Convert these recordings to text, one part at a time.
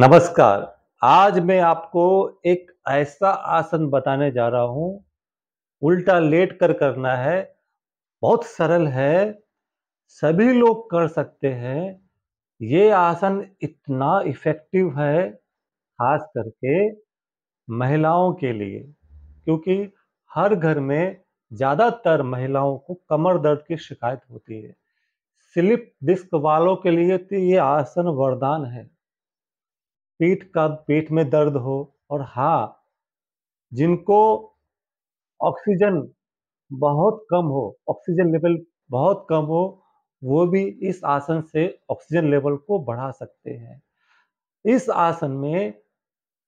नमस्कार आज मैं आपको एक ऐसा आसन बताने जा रहा हूं उल्टा लेट कर करना है बहुत सरल है सभी लोग कर सकते हैं ये आसन इतना इफेक्टिव है खास करके महिलाओं के लिए क्योंकि हर घर में ज़्यादातर महिलाओं को कमर दर्द की शिकायत होती है स्लिप डिस्क वालों के लिए तो ये आसन वरदान है पेट का पेट में दर्द हो और हाँ जिनको ऑक्सीजन बहुत कम हो ऑक्सीजन लेवल बहुत कम हो वो भी इस आसन से ऑक्सीजन लेवल को बढ़ा सकते हैं इस आसन में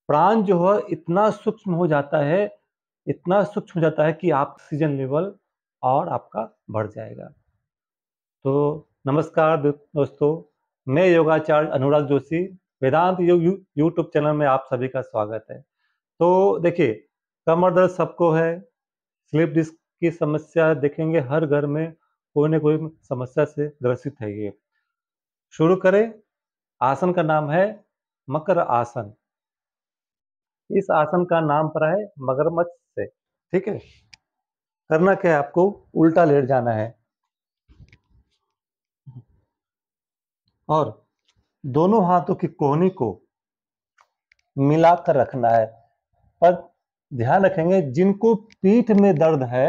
प्राण जो है इतना सूक्ष्म हो जाता है इतना सूक्ष्म हो जाता है कि आप ऑक्सीजन लेवल और आपका बढ़ जाएगा तो नमस्कार दोस्तों मैं योगाचार्य अनुराग जोशी वेदांत योग यूट्यूब चैनल में आप सभी का स्वागत है तो देखिए कमर दर्द सबको है स्लिप डिस्क की समस्या देखेंगे हर घर में कोई ना कोई समस्या से ग्रसित है ये शुरू करें आसन का नाम है मकर आसन इस आसन का नाम पर है मगरमच्छ से ठीक है करना क्या है आपको उल्टा लेट जाना है और दोनों हाथों के कोहनी को मिलाकर रखना है पर ध्यान रखेंगे जिनको पीठ में दर्द है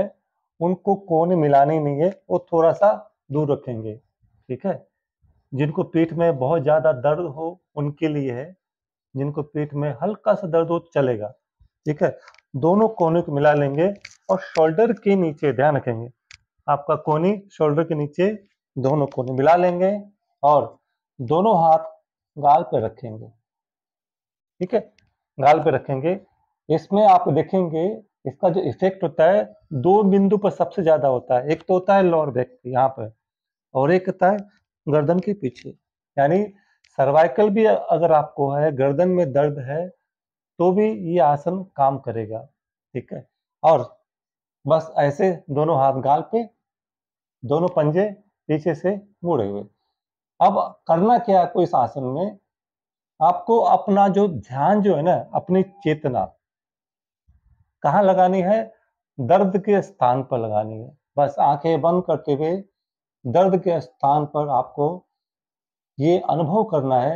उनको कोहनी मिलानी नहीं है वो थोड़ा सा दूर रखेंगे ठीक है जिनको पीठ में बहुत ज़्यादा दर्द हो उनके लिए है जिनको पीठ में हल्का सा दर्द हो चलेगा ठीक है दोनों कोने को मिला लेंगे और शोल्डर के नीचे ध्यान रखेंगे आपका कोनी शोल्डर के नीचे दोनों कोने मिला लेंगे और दोनों हाथ गाल पे रखेंगे ठीक है गाल पे रखेंगे इसमें आप देखेंगे इसका जो इफेक्ट होता है दो बिंदु पर सबसे ज्यादा होता है एक तो होता है लोअर बैक यहाँ पर और एक होता है गर्दन के पीछे यानी सर्वाइकल भी अगर आपको है गर्दन में दर्द है तो भी ये आसन काम करेगा ठीक है और बस ऐसे दोनों हाथ गाल पे दोनों पंजे पीछे से मुड़े हुए अब करना क्या है कोई आसन में आपको अपना जो ध्यान जो है ना अपनी चेतना कहा लगानी है दर्द के स्थान पर लगानी है बस आंखें बंद करते हुए दर्द के स्थान पर आपको ये अनुभव करना है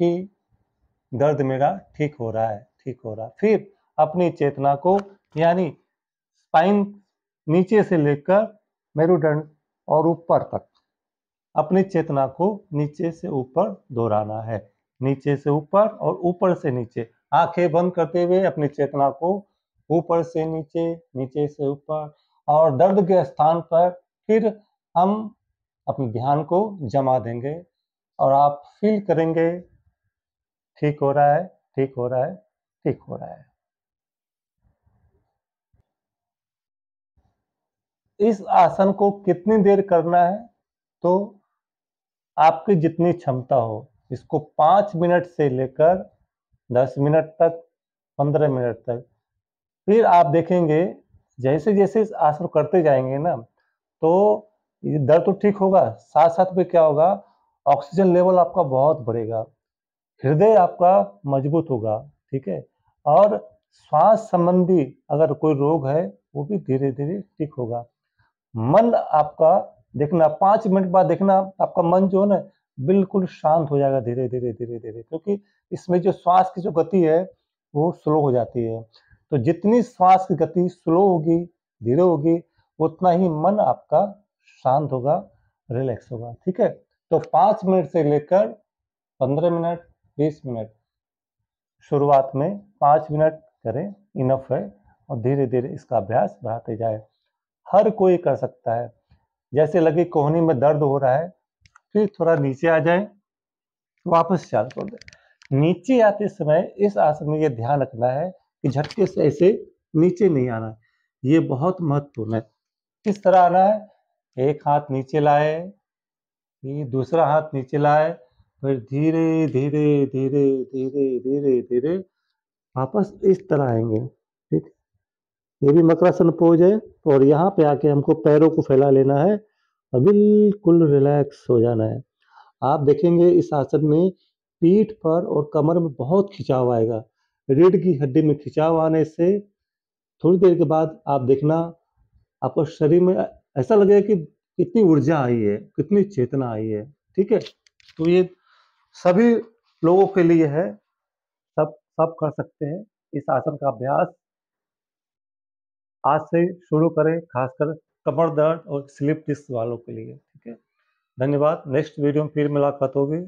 कि दर्द मेरा ठीक हो रहा है ठीक हो रहा है फिर अपनी चेतना को यानी स्पाइन नीचे से लेकर मेरुदंड और ऊपर तक अपनी चेतना को नीचे से ऊपर दोहराना है नीचे से ऊपर और ऊपर से नीचे आंखें बंद करते हुए अपनी चेतना को ऊपर से नीचे नीचे से ऊपर और दर्द के स्थान पर फिर हम अपने ध्यान को जमा देंगे और आप फील करेंगे ठीक हो रहा है ठीक हो रहा है ठीक हो रहा है इस आसन को कितनी देर करना है तो आपकी जितनी क्षमता हो इसको पाँच मिनट से लेकर दस मिनट तक पंद्रह मिनट तक फिर आप देखेंगे जैसे जैसे इस आसन करते जाएंगे ना तो दर्द तो ठीक होगा साथ साथ में क्या होगा ऑक्सीजन लेवल आपका बहुत बढ़ेगा हृदय आपका मजबूत होगा ठीक है और श्वास संबंधी अगर कोई रोग है वो भी धीरे धीरे ठीक होगा मन आपका देखना पांच मिनट बाद देखना आपका मन जो है ना बिल्कुल शांत हो जाएगा धीरे धीरे धीरे धीरे क्योंकि इसमें जो श्वास की जो गति है वो स्लो हो जाती है तो जितनी श्वास की गति स्लो होगी धीरे होगी उतना ही मन आपका शांत होगा रिलैक्स होगा ठीक है तो पांच मिनट से लेकर पंद्रह मिनट बीस मिनट शुरुआत में पांच मिनट करें इनफ है और धीरे धीरे इसका अभ्यास बढ़ाते जाए हर कोई कर सकता है जैसे लगे कोहनी में दर्द हो रहा है फिर थोड़ा नीचे आ जाए वापस चालू कर दे नीचे आते समय इस आसन में ये ध्यान रखना है कि झटके से ऐसे नीचे नहीं आना है ये बहुत महत्वपूर्ण है किस तरह आना है एक हाथ नीचे लाए ये दूसरा हाथ नीचे लाए फिर धीरे धीरे धीरे धीरे धीरे धीरे वापस इस तरह आएंगे ये भी मकरासन पोज है और यहाँ पे आके हमको पैरों को फैला लेना है और बिल्कुल रिलैक्स हो जाना है आप देखेंगे इस आसन में पीठ पर और कमर में बहुत खिंचाव आएगा रीढ़ की हड्डी में खिंचाव आने से थोड़ी देर के बाद आप देखना आपको शरीर में ऐसा लगेगा कि कितनी ऊर्जा आई है कितनी चेतना आई है ठीक है तो ये सभी लोगों के लिए है सब सब कर सकते हैं इस आसन का अभ्यास आज से शुरू करें खासकर कमर दर्द और स्लिप डिस्क वालों के लिए ठीक है धन्यवाद नेक्स्ट वीडियो में फिर मुलाकात होगी